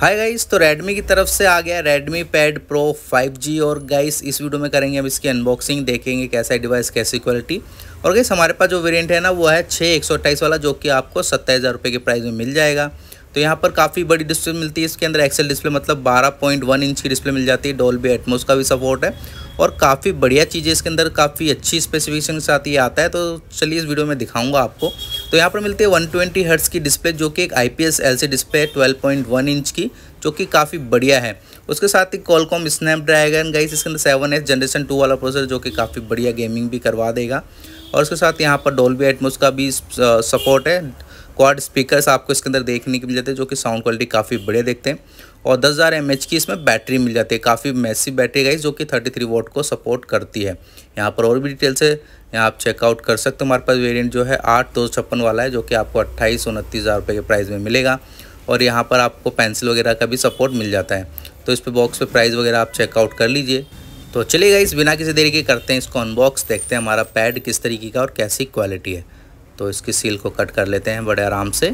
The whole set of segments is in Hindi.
हाय गाइस तो रेडमी की तरफ से आ गया रेडमी पैड प्रो 5G और गाइस इस वीडियो में करेंगे अब इसकी अनबॉक्सिंग देखेंगे कैसा है डिवाइस कैसी क्वालिटी और गाइस हमारे पास जो वेरिएंट है ना वो है छः एक वाला जो कि आपको सत्ताईस हज़ार रुपये के प्राइस में मिल जाएगा तो यहाँ पर काफ़ी बड़ी डिस्प्ले मिलती है इसके अंदर एक्सेल डिस्प्ले मतलब बारह इंच की डिस्प्ले मिल जाती है डोल एटमोस का भी सपोर्ट है और काफ़ी बढ़िया चीज़ें इसके अंदर काफ़ी अच्छी स्पेसिफिकेशन के साथ ये आता है तो चलिए इस वीडियो में दिखाऊंगा आपको तो यहाँ पर मिलती है 120 ट्वेंटी की डिस्प्ले जो कि एक आई पी डिस्प्ले है 12.1 इंच की जो कि काफ़ी बढ़िया है उसके साथ ही कॉलकॉम स्नैपड्रैगन गई इसके अंदर सेवन एस जनरेशन टू वाला प्रोसेसर जो कि काफ़ी बढ़िया गेमिंग भी करवा देगा और उसके साथ यहाँ पर डोल्बी एटमोस का भी सपोर्ट uh, है क्वाड स्पीकर्स आपको इसके अंदर देखने के मिल जाते हैं जो कि साउंड क्वालिटी काफ़ी बढ़िया देखते हैं और 10,000 हज़ार की इसमें बैटरी मिल जाती है काफ़ी मैसिव बैटरी गई जो कि 33 वोट को सपोर्ट करती है यहाँ पर और भी डिटेल से यहाँ आप चेकआउट कर सकते हो हमारे पास वेरिएंट जो है आठ दो छप्पन वाला है जो कि आपको अट्ठाईस उनतीस हज़ार रुपये के प्राइस में मिलेगा और यहाँ पर आपको पेंसिल वगैरह का भी सपोर्ट मिल जाता है तो इस पर बॉक्स पर प्राइस वगैरह आप चेकआउट कर लीजिए तो चलिए इस बिना किसी देरी के करते हैं इसको अनबॉक्स देखते हैं हमारा पैड किस तरीके का और कैसी क्वालिटी है तो इसकी सील को कट कर लेते हैं बड़े आराम से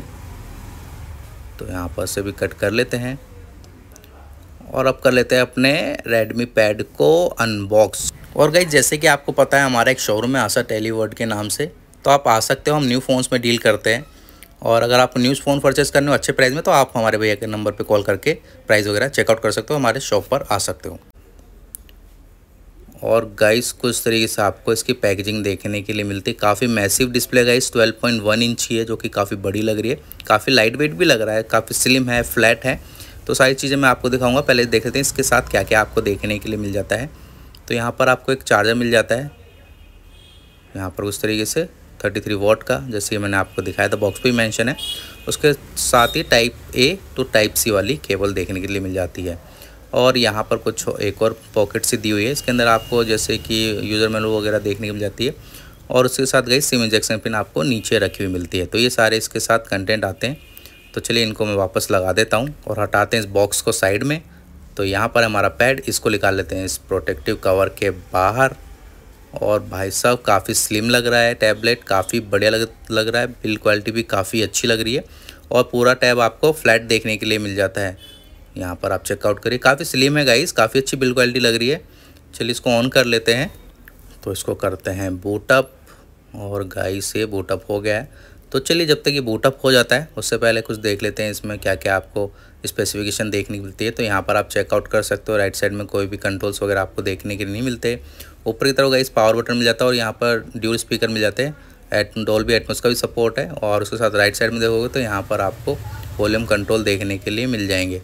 तो यहाँ पर से भी कट कर लेते हैं और अब कर लेते हैं अपने रेडमी पैड को अनबॉक्स और गई जैसे कि आपको पता है हमारा एक शोरूम है आशा टेलीवर्ड के नाम से तो आप आ सकते हो हम न्यू फ़ोन्स में डील करते हैं और अगर आप न्यूज़ फ़ोन परचेस करने हो अच्छे प्राइस में तो आप हमारे भैया के नंबर पे कॉल करके प्राइस वगैरह चेकआउट कर सकते हो हमारे शॉप पर आ सकते हो और गाइस कुछ तरीके से आपको इसकी पैकेजिंग देखने के लिए मिलती है काफ़ी मैसिव डिस्प्ले गाइस 12.1 इंच ही है जो कि काफ़ी बड़ी लग रही है काफ़ी लाइट वेट भी लग रहा है काफ़ी स्लिम है फ्लैट है तो सारी चीज़ें मैं आपको दिखाऊंगा पहले देख लेते हैं इसके साथ क्या क्या आपको देखने के लिए मिल जाता है तो यहाँ पर आपको एक चार्जर मिल जाता है यहाँ पर उस तरीके से थर्टी थ्री वॉट का जैसे मैंने आपको दिखाया था बॉक्स पर मैंशन है उसके साथ ही type A to type C वाली केबल देखने के लिए मिल जाती है और यहाँ पर कुछ एक और पॉकेट सी दी हुई है इसके अंदर आपको जैसे कि यूज़र मेनू वगैरह देखने को मिल जाती है और उसके साथ गई सिम इंजेक्शन पिन आपको नीचे रखी हुई मिलती है तो ये सारे इसके साथ कंटेंट आते हैं तो चलिए इनको मैं वापस लगा देता हूँ और हटाते हैं इस बॉक्स को साइड में तो यहाँ पर हमारा पैड इसको निकाल लेते हैं इस प्रोटेक्टिव कवर के बाहर और भाई साहब काफ़ी स्लिम लग रहा है टैबलेट काफ़ी बढ़िया लग लग रहा है बिल क्वालिटी भी काफ़ी अच्छी लग रही है और पूरा टैब आपको फ्लैट देखने के लिए मिल जाता है यहाँ पर आप चेकआउट करिए काफ़ी स्लिम है गाइस काफ़ी अच्छी बिल क्वालिटी लग रही है चलिए इसको ऑन कर लेते हैं तो इसको करते हैं बूटअप और गाइस ये बूटअप हो गया है तो चलिए जब तक ये बूटअप हो जाता है उससे पहले कुछ देख लेते हैं इसमें क्या क्या आपको स्पेसिफिकेशन देखने को मिलती है तो यहाँ पर आप चेकआउट कर सकते हो राइट साइड में कोई भी कंट्रोल्स वगैरह आपको देखने के लिए नहीं मिलते ऊपर की तरफ गाइस पावर बटन मिल जाता है और यहाँ पर ड्यूल स्पीकर मिल जाते हैं एट डोल भी एटमोस का भी सपोर्ट है और उसके साथ राइट साइड में देखोगे तो यहाँ पर आपको वॉल्यूम कंट्रोल देखने के लिए मिल जाएंगे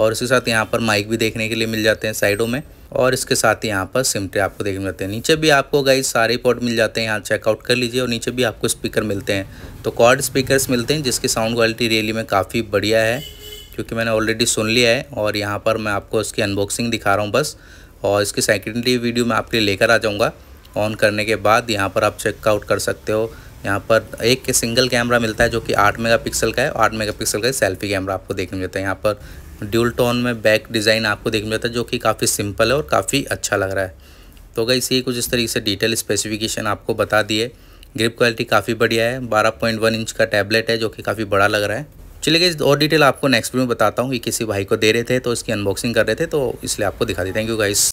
और इसके साथ यहाँ पर माइक भी देखने के लिए मिल जाते हैं साइडों में और इसके साथ ही यहाँ पर सिमटे आपको देखने मिलते हैं नीचे भी आपको गाइस सारे पॉड मिल जाते हैं यहाँ चेकआउट कर लीजिए और नीचे भी आपको स्पीकर मिलते हैं तो कॉर्ड स्पीकर्स मिलते हैं जिसकी साउंड क्वालिटी रियली में काफ़ी बढ़िया है क्योंकि मैंने ऑलरेडी सुन लिया है और यहाँ पर मैं आपको इसकी अनबॉक्सिंग दिखा रहा हूँ बस और इसकी सेकेंडरी वीडियो मैं आपके लिए लेकर आ जाऊँगा ऑन करने के बाद यहाँ पर आप चेकआउट कर सकते हो यहाँ पर एक के सिंगल कैमरा मिलता है जो कि 8 मेगापिक्सल का है 8 मेगापिक्सल का सेल्फी कैमरा आपको देखने मिलता है यहाँ पर ड्यूल टोन में बैक डिज़ाइन आपको देखने मिलता है जो कि काफ़ी सिंपल है और काफ़ी अच्छा लग रहा है तो गई इसी कुछ इस तरीके से डिटेल स्पेसिफिकेशन आपको बता दिए ग्रिप क्वालिटी काफ़ी बढ़िया है बारह पॉइंट वन इंच का टैबलेट है जो कि काफ़ी बड़ा लग रहा है चलिए गई और डिटेल आपको नेक्स्ट वीडियो में बताता हूँ कि किसी भाई को दे रहे थे तो इसकी अनबॉक्सिंग कर रहे थे तो इसलिए आपको दिखा दी थैंक यू गाइस